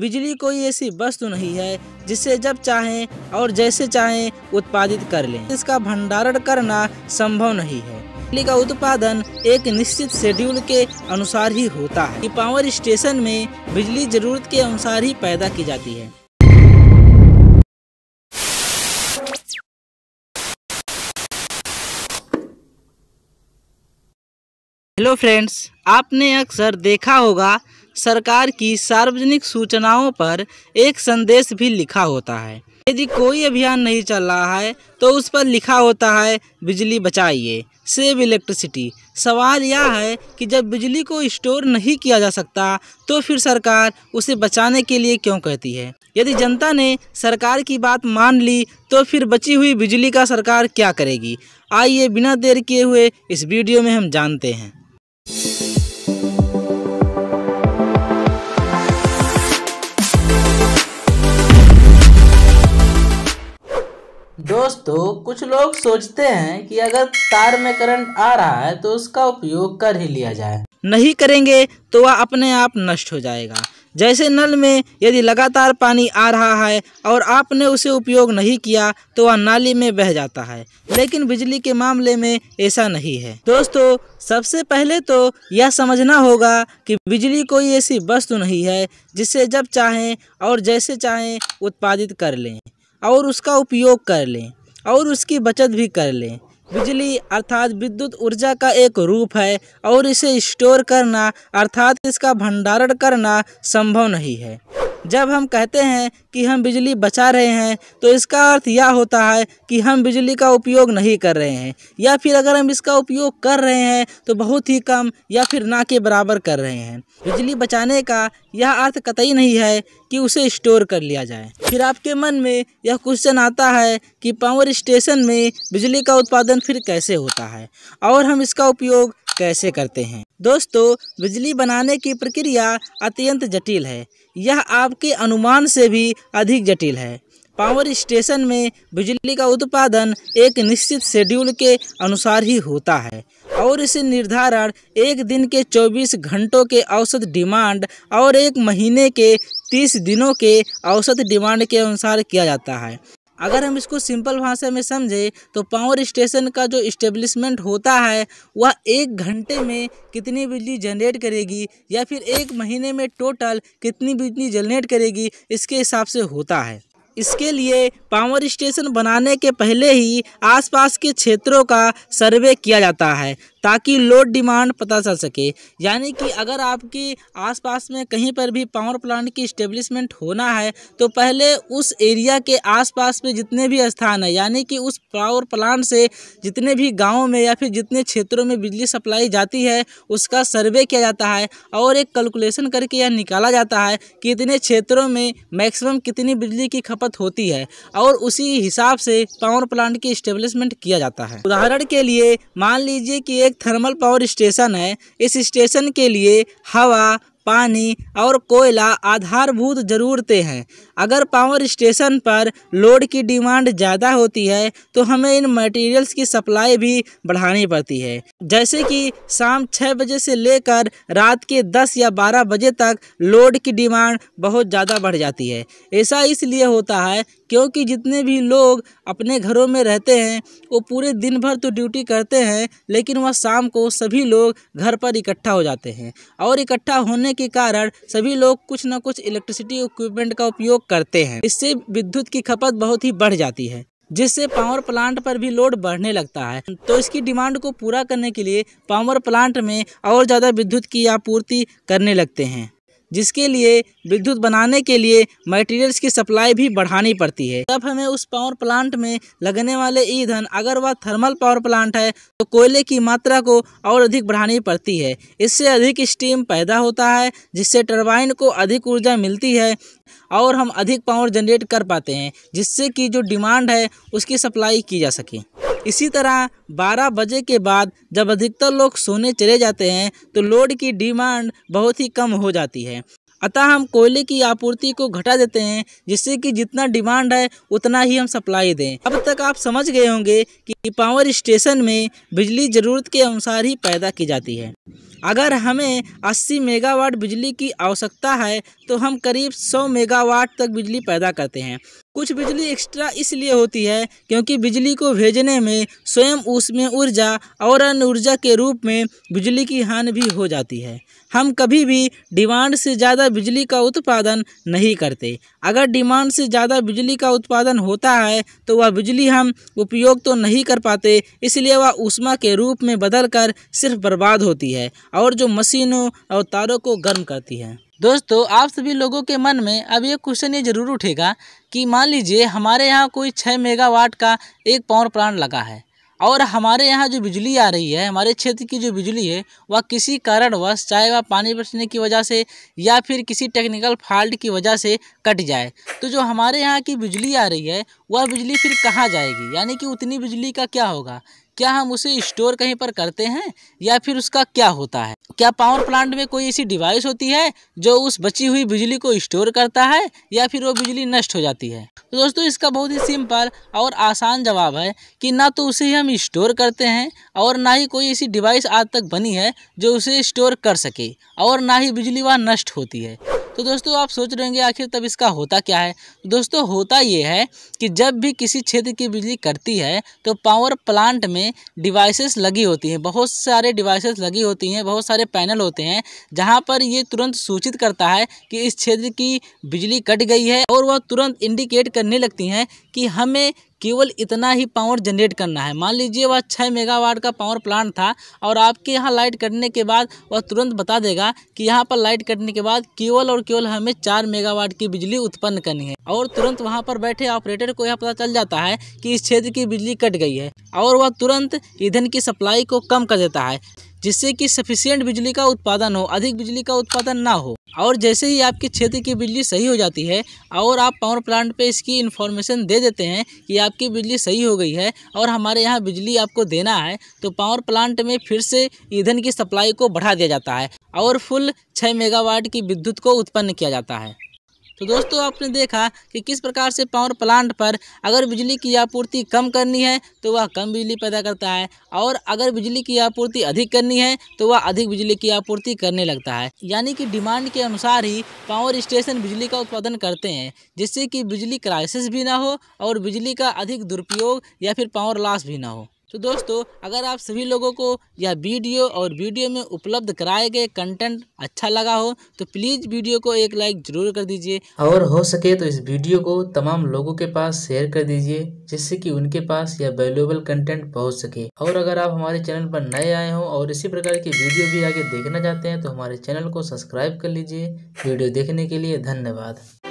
बिजली कोई ऐसी वस्तु नहीं है जिसे जब चाहें और जैसे चाहें उत्पादित कर लें इसका भंडारण करना संभव नहीं है बिजली का उत्पादन एक निश्चित शेड्यूल के अनुसार ही होता है पावर स्टेशन में बिजली जरूरत के अनुसार ही पैदा की जाती है हेलो फ्रेंड्स आपने अक्सर देखा होगा सरकार की सार्वजनिक सूचनाओं पर एक संदेश भी लिखा होता है यदि कोई अभियान नहीं चल रहा है तो उस पर लिखा होता है बिजली बचाइए सेव इलेक्ट्रिसिटी सवाल यह है कि जब बिजली को स्टोर नहीं किया जा सकता तो फिर सरकार उसे बचाने के लिए क्यों कहती है यदि जनता ने सरकार की बात मान ली तो फिर बची हुई बिजली का सरकार क्या करेगी आइए बिना देर किए हुए इस वीडियो में हम जानते हैं दोस्तों तो कुछ लोग सोचते हैं कि अगर तार में करंट आ रहा है तो उसका उपयोग कर ही लिया जाए नहीं करेंगे तो वह अपने आप नष्ट हो जाएगा जैसे नल में यदि लगातार पानी आ रहा है और आपने उसे उपयोग नहीं किया तो वह नाली में बह जाता है लेकिन बिजली के मामले में ऐसा नहीं है दोस्तों सबसे पहले तो यह समझना होगा कि बिजली कोई ऐसी वस्तु नहीं है जिसे जब चाहें और जैसे चाहें उत्पादित कर लें और उसका उपयोग कर लें और उसकी बचत भी कर लें बिजली अर्थात विद्युत ऊर्जा का एक रूप है और इसे स्टोर करना अर्थात इसका भंडारण करना संभव नहीं है जब हम कहते हैं कि हम बिजली बचा रहे हैं तो इसका अर्थ यह होता है कि हम बिजली का उपयोग नहीं कर रहे हैं या फिर अगर हम इसका उपयोग कर रहे हैं तो बहुत ही कम या फिर ना के बराबर कर रहे हैं बिजली बचाने का यह अर्थ कतई नहीं है कि उसे स्टोर कर लिया जाए फिर आपके मन में यह क्वेश्चन आता है कि पावर स्टेशन में बिजली का उत्पादन फिर कैसे होता है और हम इसका उपयोग कैसे करते हैं दोस्तों बिजली बनाने की प्रक्रिया अत्यंत जटिल है यह आपके अनुमान से भी अधिक जटिल है पावर स्टेशन में बिजली का उत्पादन एक निश्चित शेड्यूल के अनुसार ही होता है और इसे निर्धारण एक दिन के 24 घंटों के औसत डिमांड और एक महीने के 30 दिनों के औसत डिमांड के अनुसार किया जाता है अगर हम इसको सिंपल भाषा में समझें तो पावर स्टेशन का जो इस्टेब्लिशमेंट होता है वह एक घंटे में कितनी बिजली जनरेट करेगी या फिर एक महीने में टोटल कितनी बिजली जनरेट करेगी इसके हिसाब से होता है इसके लिए पावर स्टेशन बनाने के पहले ही आसपास के क्षेत्रों का सर्वे किया जाता है ताकि लोड डिमांड पता चल सके यानी कि अगर आपके आसपास में कहीं पर भी पावर प्लांट की इस्टेब्लिशमेंट होना है तो पहले उस एरिया के आसपास में जितने भी स्थान है यानी कि उस पावर प्लांट से जितने भी गाँव में या फिर जितने क्षेत्रों में बिजली सप्लाई जाती है उसका सर्वे किया जाता है और एक कैलकुलेशन करके यह निकाला जाता है कि इतने क्षेत्रों में मैक्सिमम कितनी बिजली की खपत होती है और उसी हिसाब से पावर प्लांट की इस्टेब्लिशमेंट किया जाता है उदाहरण के लिए मान लीजिए कि एक थर्मल पावर स्टेशन है इस स्टेशन के लिए हवा पानी और कोयला आधारभूत ज़रूरतें हैं अगर पावर स्टेशन पर लोड की डिमांड ज़्यादा होती है तो हमें इन मटेरियल्स की सप्लाई भी बढ़ानी पड़ती है जैसे कि शाम छः बजे से लेकर रात के दस या बारह बजे तक लोड की डिमांड बहुत ज़्यादा बढ़ जाती है ऐसा इसलिए होता है क्योंकि जितने भी लोग अपने घरों में रहते हैं वो पूरे दिन भर तो ड्यूटी करते हैं लेकिन वह शाम को सभी लोग घर पर इकट्ठा हो जाते हैं और इकट्ठा होने के कारण सभी लोग कुछ ना कुछ इलेक्ट्रिसिटी इक्विपमेंट का उपयोग करते हैं इससे विद्युत की खपत बहुत ही बढ़ जाती है जिससे पावर प्लांट पर भी लोड बढ़ने लगता है तो इसकी डिमांड को पूरा करने के लिए पावर प्लांट में और ज़्यादा विद्युत की आपूर्ति करने लगते हैं जिसके लिए विद्युत बनाने के लिए मटेरियल्स की सप्लाई भी बढ़ानी पड़ती है तब हमें उस पावर प्लांट में लगने वाले ईंधन अगर वह थर्मल पावर प्लांट है तो कोयले की मात्रा को और अधिक बढ़ानी पड़ती है इससे अधिक स्टीम पैदा होता है जिससे टरबाइन को अधिक ऊर्जा मिलती है और हम अधिक पावर जनरेट कर पाते हैं जिससे कि जो डिमांड है उसकी सप्लाई की जा सके इसी तरह 12 बजे के बाद जब अधिकतर लोग सोने चले जाते हैं तो लोड की डिमांड बहुत ही कम हो जाती है अतः हम कोयले की आपूर्ति को घटा देते हैं जिससे कि जितना डिमांड है उतना ही हम सप्लाई दें अब तक आप समझ गए होंगे कि पावर स्टेशन में बिजली ज़रूरत के अनुसार ही पैदा की जाती है अगर हमें 80 मेगावाट बिजली की आवश्यकता है तो हम करीब 100 मेगावाट तक बिजली पैदा करते हैं कुछ बिजली एक्स्ट्रा इसलिए होती है क्योंकि बिजली को भेजने में स्वयं उसमें ऊर्जा और अन्य ऊर्जा के रूप में बिजली की हानि भी हो जाती है हम कभी भी डिमांड से ज़्यादा बिजली का उत्पादन नहीं करते अगर डिमांड से ज़्यादा बिजली का उत्पादन होता है तो वह बिजली हम उपयोग तो नहीं कर पाते इसलिए वह उष्मा के रूप में बदल कर सिर्फ बर्बाद होती है और जो मशीनों और तारों को गर्म करती है दोस्तों आप सभी लोगों के मन में अब ये क्वेश्चन ये ज़रूर उठेगा कि मान लीजिए हमारे यहाँ कोई छः मेगावाट का एक पावर प्लांट लगा है और हमारे यहाँ जो बिजली आ रही है हमारे क्षेत्र की जो बिजली है वह किसी कारणवश चाहे वह पानी बचने की वजह से या फिर किसी टेक्निकल फॉल्ट की वजह से कट जाए तो जो हमारे यहाँ की बिजली आ रही है वह बिजली फिर कहाँ जाएगी यानी कि उतनी बिजली का क्या होगा क्या हम उसे स्टोर कहीं पर करते हैं या फिर उसका क्या होता है क्या पावर प्लांट में कोई ऐसी डिवाइस होती है जो उस बची हुई बिजली को स्टोर करता है या फिर वो बिजली नष्ट हो जाती है तो दोस्तों इसका बहुत ही सिंपल और आसान जवाब है कि ना तो उसे हम स्टोर करते हैं और ना ही कोई ऐसी डिवाइस आज तक बनी है जो उसे स्टोर कर सके और ना ही बिजली वहाँ नष्ट होती है तो दोस्तों आप सोच रहे होंगे आखिर तब इसका होता क्या है दोस्तों होता ये है कि जब भी किसी क्षेत्र की बिजली कटती है तो पावर प्लांट में डिवाइसेस लगी होती हैं बहुत सारे डिवाइसेस लगी होती हैं बहुत सारे पैनल होते हैं जहाँ पर ये तुरंत सूचित करता है कि इस क्षेत्र की बिजली कट गई है और वह तुरंत इंडिकेट करने लगती हैं कि हमें केवल इतना ही पावर जनरेट करना है मान लीजिए वह छः मेगावाट का पावर प्लांट था और आपके यहाँ लाइट कटने के बाद वह तुरंत बता देगा कि यहाँ पर लाइट कटने के बाद केवल और केवल हमें चार मेगावाट की बिजली उत्पन्न करनी है और तुरंत वहाँ पर बैठे ऑपरेटर को यह पता चल जाता है कि इस क्षेत्र की बिजली कट गई है और वह तुरंत ईंधन की सप्लाई को कम कर देता है जिससे कि सफिशियंट बिजली का उत्पादन हो अधिक बिजली का उत्पादन ना हो और जैसे ही आपके क्षेत्र की बिजली सही हो जाती है और आप पावर प्लांट पे इसकी इन्फॉर्मेशन दे देते हैं कि आपकी बिजली सही हो गई है और हमारे यहाँ बिजली आपको देना है तो पावर प्लांट में फिर से ईंधन की सप्लाई को बढ़ा दिया जाता है और फुल छः मेगावाट की विद्युत को उत्पन्न किया जाता है तो दोस्तों आपने देखा कि किस प्रकार से पावर प्लांट पर अगर बिजली की आपूर्ति कम करनी है तो वह कम बिजली पैदा करता है और अगर बिजली की आपूर्ति अधिक करनी है तो वह अधिक बिजली की आपूर्ति करने लगता है यानी कि डिमांड के अनुसार ही पावर स्टेशन बिजली का उत्पादन करते हैं जिससे कि बिजली क्राइसिस भी ना हो और बिजली का अधिक दुरुपयोग या फिर पावर लॉस भी ना हो तो दोस्तों अगर आप सभी लोगों को यह वीडियो और वीडियो में उपलब्ध कराए गए कंटेंट अच्छा लगा हो तो प्लीज़ वीडियो को एक लाइक ज़रूर कर दीजिए और हो सके तो इस वीडियो को तमाम लोगों के पास शेयर कर दीजिए जिससे कि उनके पास यह वैल्यूएबल कंटेंट पहुँच सके और अगर आप हमारे चैनल पर नए आए हों और इसी प्रकार की वीडियो भी आगे देखना चाहते हैं तो हमारे चैनल को सब्सक्राइब कर लीजिए वीडियो देखने के लिए धन्यवाद